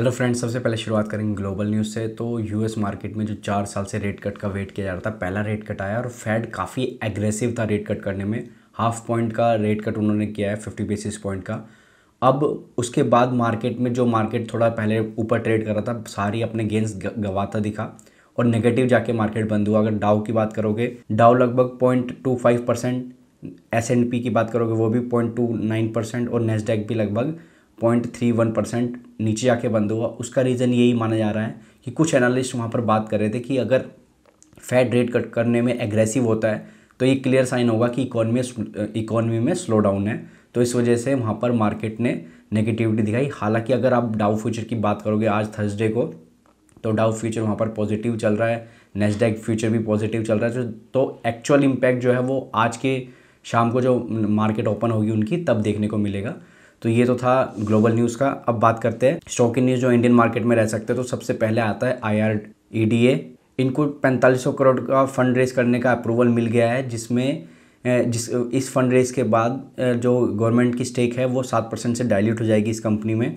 hello friends सबसे पहले शुरुआत करेंगे ग्लोबल न्यूज़ से तो यूएस मार्केट में जो चार साल से रेट कट का वेट किया जा रहा था पहला रेट कट आया और फेड काफ़ी एग्रेसिव था रेट कट करने में हाफ पॉइंट का रेट कट उन्होंने किया है फिफ्टी बेसिस पॉइंट का अब उसके बाद मार्केट में जो मार्केट थोड़ा पहले ऊपर ट्रेड कर रहा था सारी अपने गेंस गवाता दिखा और नेगेटिव जाके मार्केट बंद हुआ अगर डाउ की बात करोगे डाउ लगभग point two five percent S and P की बात करोगे वो भी पॉइंट टू नाइन परसेंट और नेस्डेक भी लगभग पॉइंट थ्री वन परसेंट नीचे आके बंद हुआ उसका रीज़न यही माना जा रहा है कि कुछ एनालिस्ट वहाँ पर बात कर रहे थे कि अगर फैट रेट कट करने में एग्रेसिव होता है तो ये क्लियर साइन होगा कि इकोनॉमी इकोनॉमी में स्लो डाउन है तो इस वजह से वहाँ पर मार्केट ने नेगेटिविटी दिखाई हालांकि अगर आप डाउ फ्यूचर की बात करोगे आज थर्सडे को तो डाउ फ्यूचर वहाँ पर पॉजिटिव चल रहा है नेस्डैक फ्यूचर भी पॉजिटिव चल रहा है तो एक्चुअल इम्पैक्ट जो है वो आज के शाम को जो मार्केट ओपन होगी उनकी तब देखने को मिलेगा तो ये तो था ग्लोबल न्यूज़ का अब बात करते हैं स्टॉक इन न्यूज़ जो इंडियन मार्केट में रह सकते हैं तो सबसे पहले आता है I R E D A इनको पैंतालीस सौ करोड़ का फंड रेज करने का अप्रूवल मिल गया है जिसमें जिस इस फंड रेज के बाद जो गवर्नमेंट की स्टेक है वो सात परसेंट से डायल्यूट हो जाएगी इस कंपनी में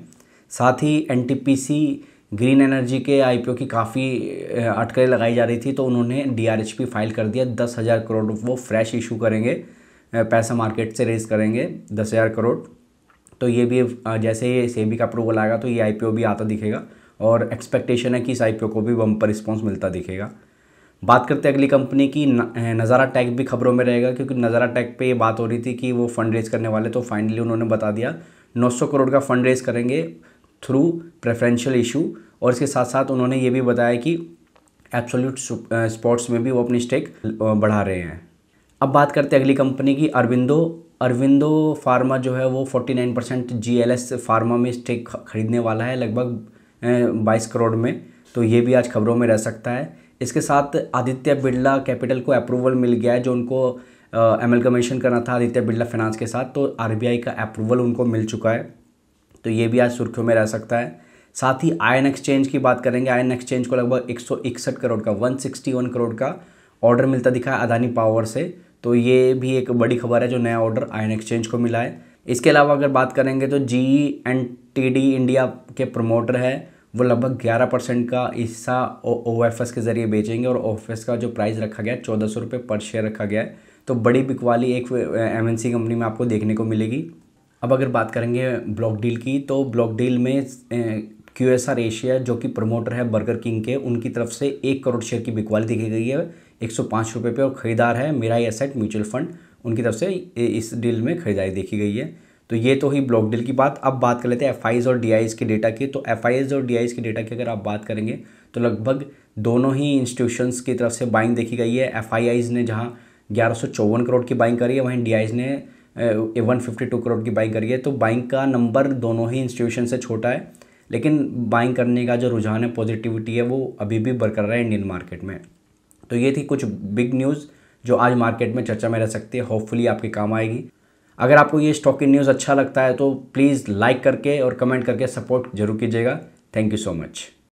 साथ ही एन ग्रीन एनर्जी के ओ की काफ़ी अटकलें लगाई जा रही थी तो उन्होंने पी फाइल कर दिया दस हज़ार करोड़ वो फ्रेश इशू करेंगे पैसा मार्केट से रेज करेंगे दस हज़ार करोड़ तो ये भी जैसे ये सेबी का अप्रूवल आएगा तो ये आई भी आता दिखेगा और एक्सपेक्टेशन है कि इस आई को भी बम्पर रिस्पॉन्स मिलता दिखेगा बात करते हैं अगली कंपनी की नज़ारा टैग भी खबरों में रहेगा क्योंकि नज़ारा टैग पे ये बात हो रही थी कि वो फंड रेज करने वाले तो फाइनली उन्होंने बता दिया 900 करोड़ का फंड रेज करेंगे थ्रू प्रेफरेंशियल इशू और इसके साथ साथ उन्होंने ये भी बताया कि एब्सोल्यूट स्पोर्ट्स में भी वो अपनी स्टेक बढ़ा रहे हैं अब बात करते हैं अगली कंपनी की अरविंदो अरविंदो फार्मा जो है वो 49 percent G L S pharma में स्टेक खरीदने वाला है लगभग बाईस करोड़ में तो ये भी आज खबरों में रह सकता है इसके साथ आदित्य बिरला कैपिटल को अप्रूवल मिल गया है जो उनको कमीशन करना था आदित्य बिरला फाइनेंस के साथ तो आर का अप्रूवल उनको मिल चुका है तो ये भी आज सुर्खियों में रह सकता है साथ ही आयन एक्सचेंज की बात करेंगे आयन एक्सचेंज को लगभग एक करोड़ का 161 करोड़ का ऑर्डर मिलता दिखा अदानी पावर से तो ये भी एक बड़ी खबर है जो नया ऑर्डर आयन एक्सचेंज को मिला है इसके अलावा अगर बात करेंगे तो G and T D India के प्रमोटर है वो लगभग 11 परसेंट का हिस्सा ओ एफ एस के ज़रिए बेचेंगे और ओ एफ एस का जो प्राइस रखा गया है चौदह सौ रुपये पर शेयर रखा गया है तो बड़ी बिकवाली एक एम एन सी कंपनी में आपको देखने को मिलेगी अब अगर बात करेंगे ब्लॉक डील की तो ब्लॉक डील में क्यू एस आर एशिया जो कि प्रमोटर है बर्गर किंग के उनकी तरफ से एक करोड़ शेयर की बिकवाली देखी गई है एक सौ पाँच रुपये पे और ख़रीदार है मेरा ही एसेट म्यूचुअल फंड उनकी तरफ से इस डील में खरीदारी देखी गई है तो ये तो ही ब्लॉक डील की बात अब बात कर लेते हैं एफ और डी के डेटा की तो एफ और डी के डेटा की अगर आप बात करेंगे तो लगभग दोनों ही इंस्टीट्यूशंस की तरफ से बाइंग देखी गई है एफ ने जहाँ ग्यारह करोड़ की बाइंग करी है वहीं डी ने वन फिफ्टी टू करोड़ की बाइंग करी है तो बाइंग का नंबर दोनों ही इंस्टीट्यूशन से छोटा है लेकिन बाइंग करने का जो रुझान है पॉजिटिविटी है वो अभी भी बरकरार है इंडियन मार्केट में तो ये थी कुछ बिग न्यूज़ जो आज मार्केट में चर्चा में रह सकती है होपफुली आपके काम आएगी अगर आपको ये स्टॉक की न्यूज़ अच्छा लगता है तो प्लीज़ लाइक करके और कमेंट करके सपोर्ट जरूर कीजिएगा थैंक यू सो मच